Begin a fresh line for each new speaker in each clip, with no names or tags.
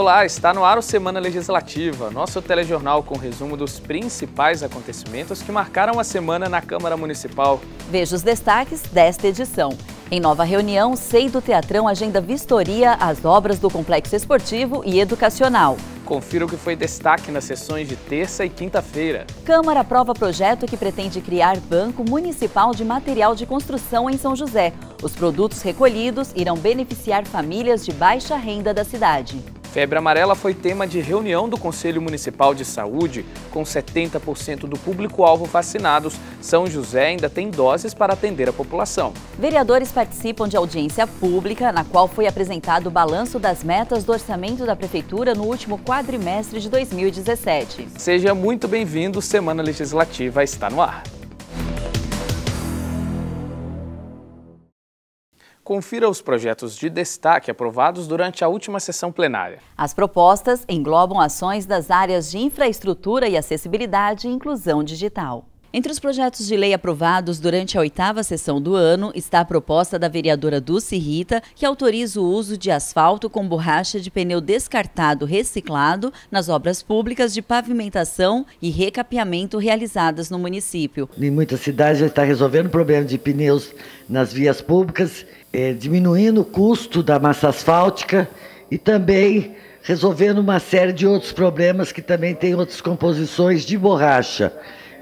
Olá, está no ar o Semana Legislativa, nosso telejornal com resumo dos principais acontecimentos que marcaram a semana na Câmara Municipal.
Veja os destaques desta edição. Em nova reunião, SEI do Teatrão agenda vistoria às obras do complexo esportivo e educacional.
Confira o que foi destaque nas sessões de terça e quinta-feira.
Câmara aprova projeto que pretende criar Banco Municipal de Material de Construção em São José. Os produtos recolhidos irão beneficiar famílias de baixa renda da cidade.
Febre amarela foi tema de reunião do Conselho Municipal de Saúde. Com 70% do público-alvo vacinados, São José ainda tem doses para atender a população.
Vereadores participam de audiência pública, na qual foi apresentado o balanço das metas do orçamento da Prefeitura no último quadrimestre de 2017.
Seja muito bem-vindo, Semana Legislativa está no ar. confira os projetos de destaque aprovados durante a
última sessão plenária. As propostas englobam ações das áreas de infraestrutura e acessibilidade e inclusão digital. Entre os projetos de lei aprovados durante a oitava sessão do ano está a proposta da vereadora Dulce Rita, que autoriza o uso de asfalto com borracha de pneu descartado reciclado nas obras públicas de pavimentação e recapeamento realizadas no município.
Em muitas cidades já está resolvendo o problema de pneus nas vias públicas, é, diminuindo o custo da massa asfáltica e também resolvendo uma série de outros problemas que também têm outras composições de borracha.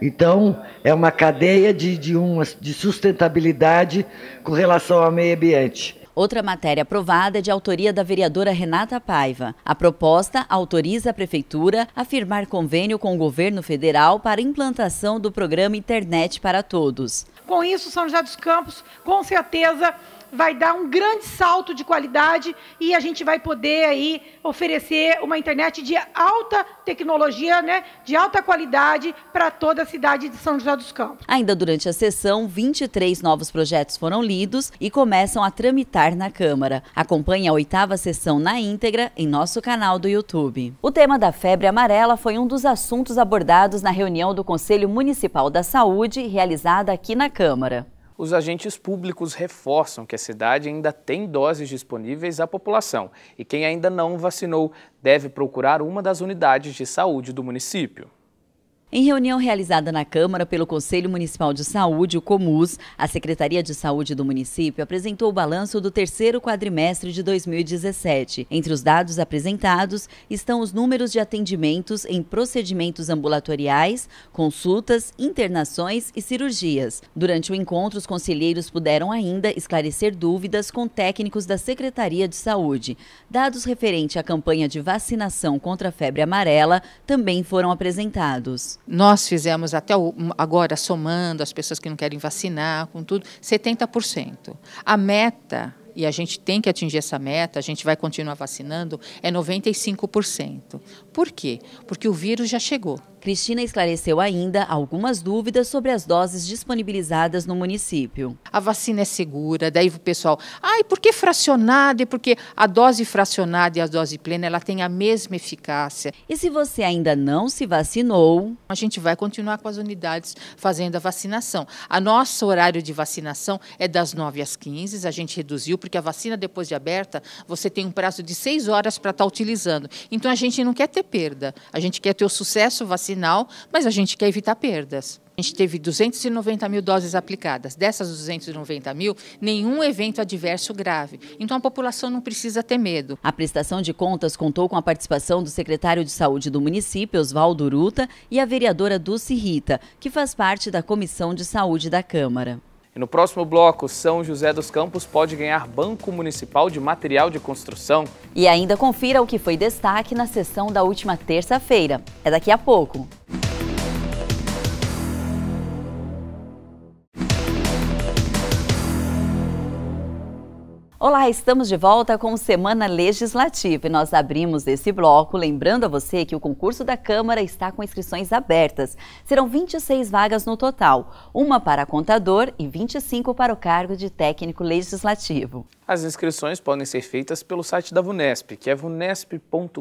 Então, é uma cadeia de, de, uma, de sustentabilidade com relação ao meio ambiente.
Outra matéria aprovada é de autoria da vereadora Renata Paiva. A proposta autoriza a Prefeitura a firmar convênio com o governo federal para implantação do programa Internet para Todos.
Com isso, São José dos Campos, com certeza, vai dar um grande salto de qualidade e a gente vai poder aí oferecer uma internet de alta tecnologia, né, de alta qualidade para toda a cidade de São José dos Campos.
Ainda durante a sessão, 23 novos projetos foram lidos e começam a tramitar na Câmara. Acompanhe a oitava sessão na íntegra em nosso canal do YouTube. O tema da febre amarela foi um dos assuntos abordados na reunião do Conselho Municipal da Saúde realizada aqui na Câmara
os agentes públicos reforçam que a cidade ainda tem doses disponíveis à população e quem ainda não vacinou deve procurar uma das unidades de saúde do município.
Em reunião realizada na Câmara pelo Conselho Municipal de Saúde, o COMUS, a Secretaria de Saúde do município apresentou o balanço do terceiro quadrimestre de 2017. Entre os dados apresentados estão os números de atendimentos em procedimentos ambulatoriais, consultas, internações e cirurgias. Durante o encontro, os conselheiros puderam ainda esclarecer dúvidas com técnicos da Secretaria de Saúde. Dados referentes à campanha de vacinação contra a febre amarela também foram apresentados. Nós fizemos até agora, somando as pessoas que não querem vacinar, com tudo, 70%. A meta, e a gente tem que atingir essa meta, a gente vai continuar vacinando, é 95%. Por quê? Porque o vírus já chegou. Cristina esclareceu ainda algumas dúvidas sobre as doses disponibilizadas no município. A vacina é segura, daí o pessoal, ai, ah, por que fracionada? E porque a dose fracionada e a dose plena, ela tem a mesma eficácia. E se você ainda não se vacinou? A gente vai continuar com as unidades fazendo a vacinação. A nosso horário de vacinação é das 9 às 15, a gente reduziu, porque a vacina depois de aberta, você tem um prazo de 6 horas para estar tá utilizando. Então a gente não quer ter perda, a gente quer ter o sucesso vacinado vacinal, mas a gente quer evitar perdas. A gente teve 290 mil doses aplicadas. Dessas 290 mil, nenhum evento adverso grave. Então a população não precisa ter medo. A prestação de contas contou com a participação do secretário de saúde do município, Oswaldo Ruta, e a vereadora Dulce Rita, que faz parte da Comissão de Saúde da Câmara
no próximo bloco, São José dos Campos pode ganhar Banco Municipal de Material de Construção.
E ainda confira o que foi destaque na sessão da última terça-feira. É daqui a pouco. Olá, estamos de volta com Semana Legislativa e nós abrimos esse bloco lembrando a você que o concurso da Câmara está com inscrições abertas. Serão 26 vagas no total, uma para contador e 25 para o cargo de técnico legislativo.
As inscrições podem ser feitas pelo site da VUNESP, que é vunesp.com.br.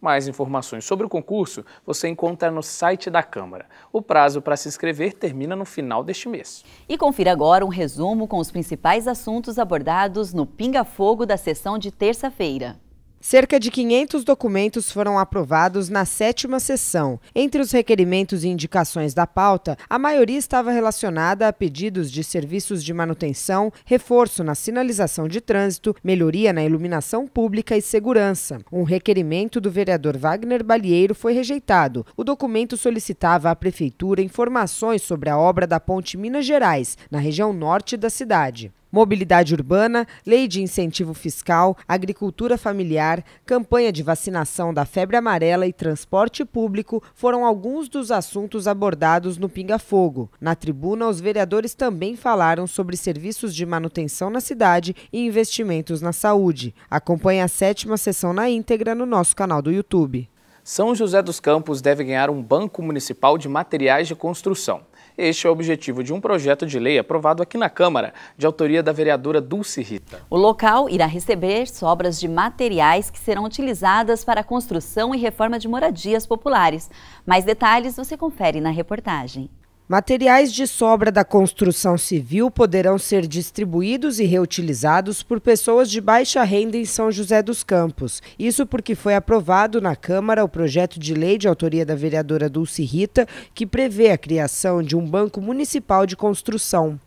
Mais informações sobre o concurso você encontra no site da Câmara. O prazo para se inscrever termina no final deste mês.
E confira agora um resumo com os principais assuntos abordados no Pinga Fogo da sessão de terça-feira.
Cerca de 500 documentos foram aprovados na sétima sessão. Entre os requerimentos e indicações da pauta, a maioria estava relacionada a pedidos de serviços de manutenção, reforço na sinalização de trânsito, melhoria na iluminação pública e segurança. Um requerimento do vereador Wagner Balieiro foi rejeitado. O documento solicitava à prefeitura informações sobre a obra da Ponte Minas Gerais, na região norte da cidade. Mobilidade urbana, lei de incentivo fiscal, agricultura familiar, campanha de vacinação da febre amarela e transporte público foram alguns dos assuntos abordados no Pinga Fogo. Na tribuna, os vereadores também falaram sobre serviços de manutenção na cidade e investimentos na saúde. Acompanhe a sétima sessão na íntegra no nosso canal do YouTube.
São José dos Campos deve ganhar um banco municipal de materiais de construção. Este é o objetivo de um projeto de lei aprovado aqui na Câmara, de autoria da vereadora Dulce Rita.
O local irá receber sobras de materiais que serão utilizadas para a construção e reforma de moradias populares. Mais detalhes você confere na reportagem.
Materiais de sobra da construção civil poderão ser distribuídos e reutilizados por pessoas de baixa renda em São José dos Campos. Isso porque foi aprovado na Câmara o projeto de lei de autoria da vereadora Dulce Rita, que prevê a criação de um banco municipal de construção.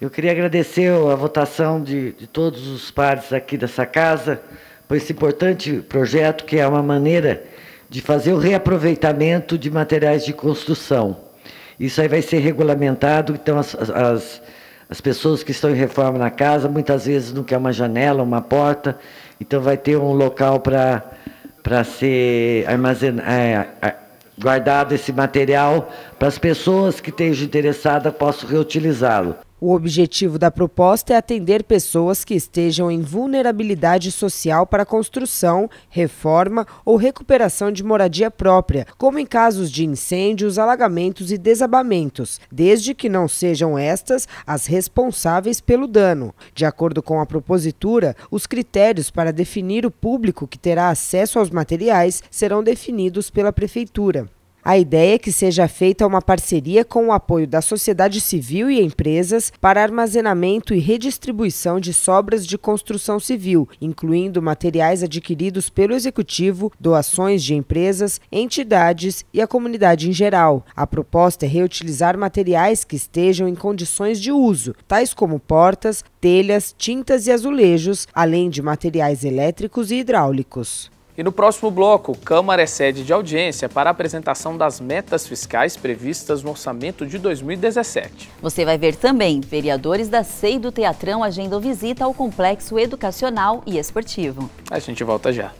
Eu queria agradecer a votação de, de todos os pares aqui dessa casa por esse importante projeto, que é uma maneira de fazer o reaproveitamento de materiais de construção. Isso aí vai ser regulamentado, então as, as, as pessoas que estão em reforma na casa muitas vezes não quer uma janela, uma porta, então vai ter um local para ser armazenado. É, é, guardado esse material para as pessoas que estejam interessadas possam reutilizá-lo.
O objetivo da proposta é atender pessoas que estejam em vulnerabilidade social para construção, reforma ou recuperação de moradia própria, como em casos de incêndios, alagamentos e desabamentos, desde que não sejam estas as responsáveis pelo dano. De acordo com a propositura, os critérios para definir o público que terá acesso aos materiais serão definidos pela Prefeitura. A ideia é que seja feita uma parceria com o apoio da sociedade civil e empresas para armazenamento e redistribuição de sobras de construção civil, incluindo materiais adquiridos pelo executivo, doações de empresas, entidades e a comunidade em geral. A proposta é reutilizar materiais que estejam em condições de uso, tais como portas, telhas, tintas e azulejos, além de materiais elétricos e hidráulicos.
E no próximo bloco, Câmara é sede de audiência para a apresentação das metas fiscais previstas no orçamento de 2017.
Você vai ver também vereadores da SEI do Teatrão agendam visita ao complexo educacional e esportivo.
A gente volta já.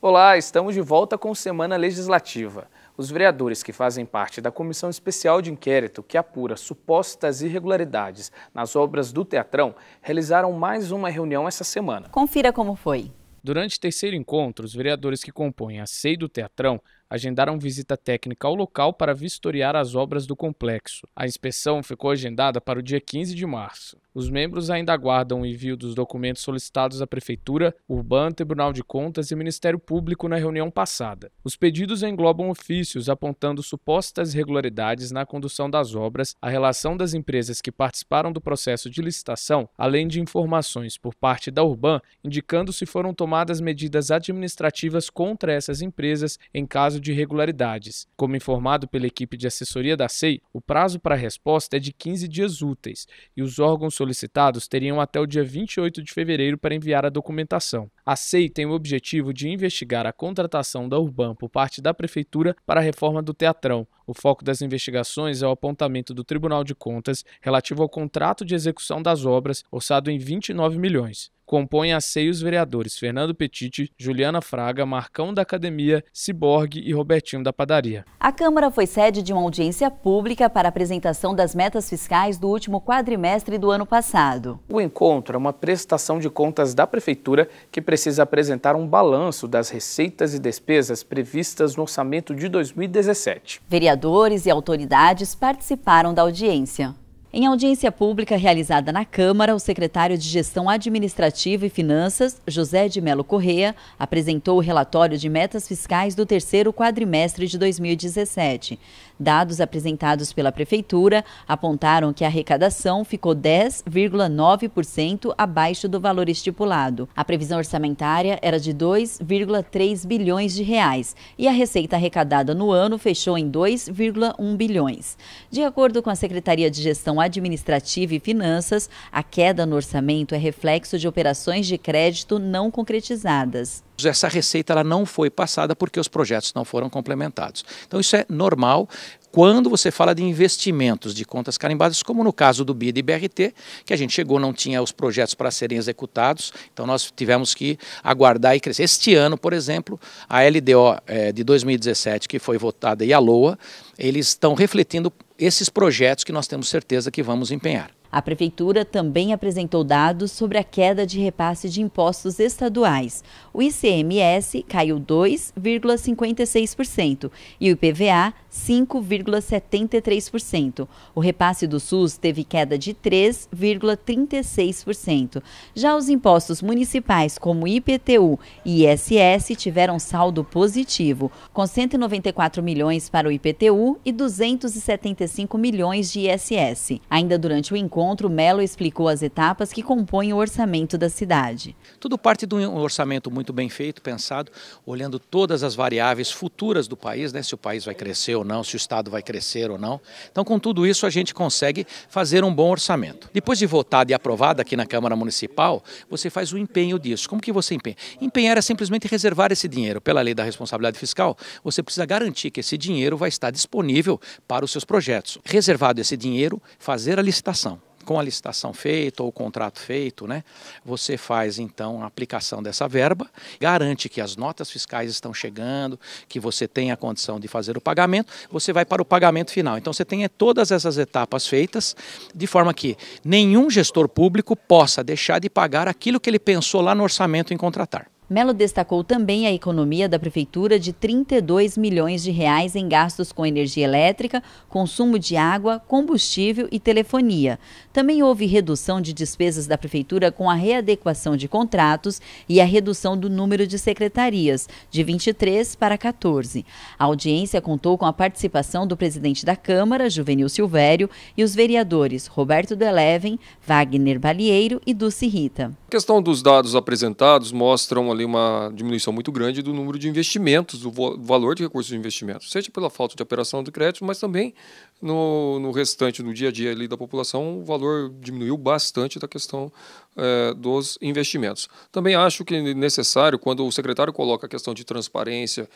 Olá, estamos de volta com Semana Legislativa. Os vereadores que fazem parte da Comissão Especial de Inquérito que apura supostas irregularidades nas obras do Teatrão realizaram mais uma reunião essa semana. Confira como foi. Durante o terceiro encontro, os vereadores que compõem a SEI do Teatrão agendaram visita técnica ao local para vistoriar as obras do complexo. A inspeção ficou agendada para o dia 15 de março. Os membros ainda aguardam o envio dos documentos solicitados à Prefeitura, Urbano, Tribunal de Contas e Ministério Público na reunião passada. Os pedidos englobam ofícios apontando supostas irregularidades na condução das obras, a relação das empresas que participaram do processo de licitação, além de informações por parte da Urban indicando se foram tomadas medidas administrativas contra essas empresas em caso caso de irregularidades. Como informado pela equipe de assessoria da SEI, o prazo para a resposta é de 15 dias úteis e os órgãos solicitados teriam até o dia 28 de fevereiro para enviar a documentação. A SEI tem o objetivo de investigar a contratação da Urban por parte da Prefeitura para a reforma do Teatrão. O foco das investigações é o apontamento do Tribunal de Contas relativo ao contrato de execução das obras, orçado em 29 milhões compõem a CEI os vereadores Fernando Petiti, Juliana Fraga, Marcão da Academia, Ciborgue e Robertinho da Padaria.
A Câmara foi sede de uma audiência pública para a apresentação das metas fiscais do último quadrimestre do ano passado.
O encontro é uma prestação de contas da Prefeitura que precisa apresentar um balanço das receitas e despesas previstas no orçamento de 2017.
Vereadores e autoridades participaram da audiência. Em audiência pública realizada na Câmara, o secretário de Gestão Administrativa e Finanças, José de Melo Correa, apresentou o relatório de metas fiscais do terceiro quadrimestre de 2017. Dados apresentados pela Prefeitura apontaram que a arrecadação ficou 10,9% abaixo do valor estipulado. A previsão orçamentária era de 2,3 bilhões de reais e a receita arrecadada no ano fechou em 2,1 bilhões. De acordo com a Secretaria de Gestão administrativa e finanças, a queda no orçamento é reflexo de operações de crédito não concretizadas.
Essa receita ela não foi passada porque os projetos não foram complementados. Então, isso é normal quando você fala de investimentos de contas carimbadas, como no caso do BID e BRT, que a gente chegou, não tinha os projetos para serem executados, então nós tivemos que aguardar e crescer. Este ano, por exemplo, a LDO é, eh, de 2017, que foi votada, e a LOA, eles estão refletindo esses projetos que nós temos certeza que vamos empenhar.
A Prefeitura também apresentou dados sobre a queda de repasse de impostos estaduais. O ICMS caiu 2,56% e o IPVA 5,73%. O repasse do SUS teve queda de 3,36%. Já os impostos municipais, como IPTU e ISS, tiveram saldo positivo, com 194 milhões para o IPTU e 275 milhões de ISS. Ainda durante o encontro, encontro, Melo explicou as etapas que compõem o orçamento da
cidade. Tudo parte de um orçamento muito bem feito, pensado, olhando todas as variáveis futuras do país, né? se o país vai crescer ou não, se o Estado vai crescer ou não. Então, com tudo isso, a gente consegue fazer um bom orçamento. Depois de votado e aprovado aqui na Câmara Municipal, você faz o empenho disso. Como que você empenha? Empenhar é simplesmente reservar esse dinheiro. Pela lei da responsabilidade fiscal, você precisa garantir que esse dinheiro vai estar disponível para os seus projetos. Reservado esse dinheiro, fazer a licitação com a licitação feita ou o contrato feito, né, você faz então a aplicação dessa verba, garante que as notas fiscais estão chegando, que você tem a condição de fazer o pagamento, você vai para o pagamento final. Então você tem é, todas essas etapas feitas de forma que nenhum gestor público possa deixar de pagar aquilo que ele pensou lá no orçamento em contratar.
Melo destacou também a economia da prefeitura de 32 milhões de reais em gastos com energia elétrica, consumo de água, combustível e telefonia. Também houve redução de despesas da prefeitura com a readequação de contratos e a redução do número de secretarias, de 23 para 14. A audiência contou com a participação do presidente da Câmara, Juvenil Silvério, e os vereadores Roberto Deleven, Wagner Balieiro e Dulce Rita. A questão
dos dados apresentados mostram ali uma diminuição muito grande do número de investimentos, do valor de recursos de investimento, seja pela falta de operação de crédito, mas também no, no restante, no dia a dia ali da população, o valor diminuiu bastante da questão eh, dos investimentos. Também acho que é necessário, quando o secretário coloca a questão de transparência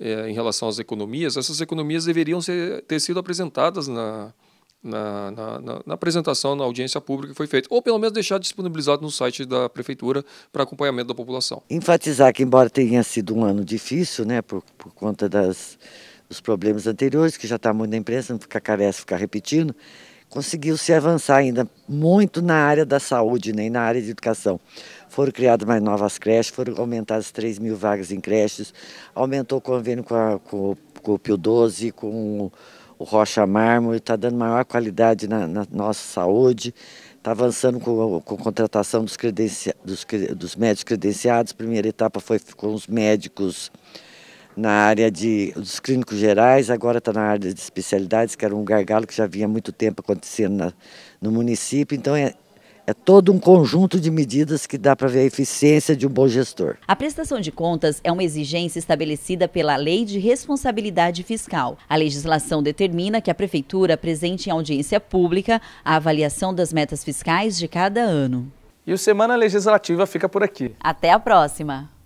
eh, em relação às economias, essas economias deveriam ser, ter sido apresentadas na, na, na, na, na, apresentação na audiência pública que foi feita, ou pelo menos deixar disponibilizado no site da prefeitura para acompanhamento da população.
Enfatizar que, embora tenha sido um ano difícil, né, por, por conta das, dos problemas anteriores, que já está muito na imprensa, não fica carece ficar repetindo, conseguiu-se avançar ainda muito na área da saúde né, na área de educação. Foram criadas mais novas creches, foram aumentadas 3 mil vagas em creches, aumentou o convênio com, a, com, com o Pio 12, com o rocha mármore, está dando maior qualidade na, na nossa saúde, está avançando com, com a contratação dos, credencia, dos, dos médicos credenciados. A primeira etapa foi com os médicos na área de, dos clínicos gerais, agora está na área de especialidades, que era um gargalo que já vinha há muito tempo acontecendo na, no município. Então, é, é todo um conjunto de medidas que dá para ver a eficiência de um bom gestor.
A prestação de contas é uma exigência estabelecida pela Lei de Responsabilidade Fiscal. A legislação determina que a Prefeitura apresente em audiência pública a avaliação das metas fiscais de cada ano. E o Semana Legislativa fica por aqui. Até a próxima!